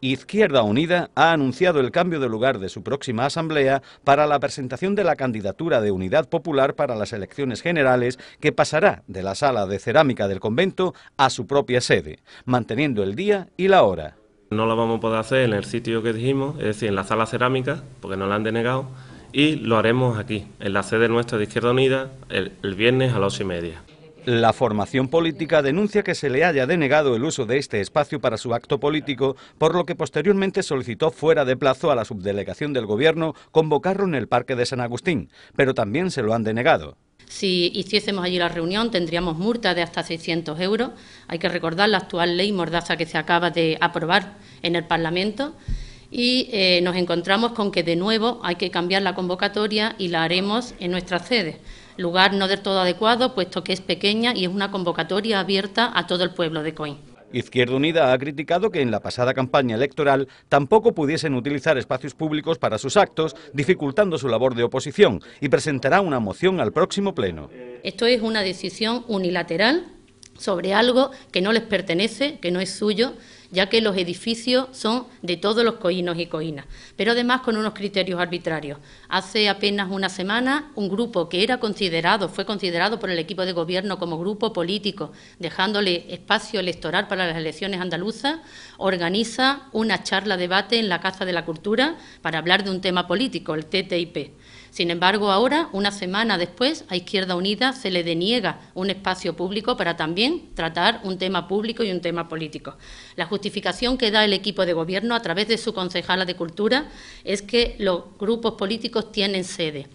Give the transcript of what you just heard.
Izquierda Unida ha anunciado el cambio de lugar de su próxima asamblea para la presentación de la candidatura de Unidad Popular para las elecciones generales que pasará de la sala de cerámica del convento a su propia sede, manteniendo el día y la hora. No lo vamos a poder hacer en el sitio que dijimos, es decir, en la sala cerámica, porque nos la han denegado, y lo haremos aquí, en la sede nuestra de Izquierda Unida, el, viernes a las ocho y media. La formación política denuncia que se le haya denegado el uso de este espacio para su acto político, por lo que posteriormente solicitó fuera de plazo a la subdelegación del Gobierno convocarlo en el Parque de San Agustín, pero también se lo han denegado. Si hiciésemos allí la reunión tendríamos multa de hasta 600 euros. Hay que recordar la actual ley Mordaza que se acaba de aprobar en el Parlamento y eh, nos encontramos con que de nuevo hay que cambiar la convocatoria y la haremos en nuestra sede lugar no del todo adecuado, puesto que es pequeña y es una convocatoria abierta a todo el pueblo de Coín. Izquierda Unida ha criticado que en la pasada campaña electoral tampoco pudiesen utilizar espacios públicos para sus actos, dificultando su labor de oposición, y presentará una moción al próximo Pleno. Esto es una decisión unilateral sobre algo que no les pertenece, que no es suyo ya que los edificios son de todos los coínos y coínas, pero además con unos criterios arbitrarios. Hace apenas una semana, un grupo que era considerado, fue considerado por el equipo de gobierno como grupo político, dejándole espacio electoral para las elecciones andaluzas, organiza una charla-debate en la Casa de la Cultura para hablar de un tema político, el TTIP. Sin embargo, ahora, una semana después, a Izquierda Unida se le deniega un espacio público para también tratar un tema público y un tema político justificación que da el equipo de gobierno a través de su concejala de Cultura es que los grupos políticos tienen sede.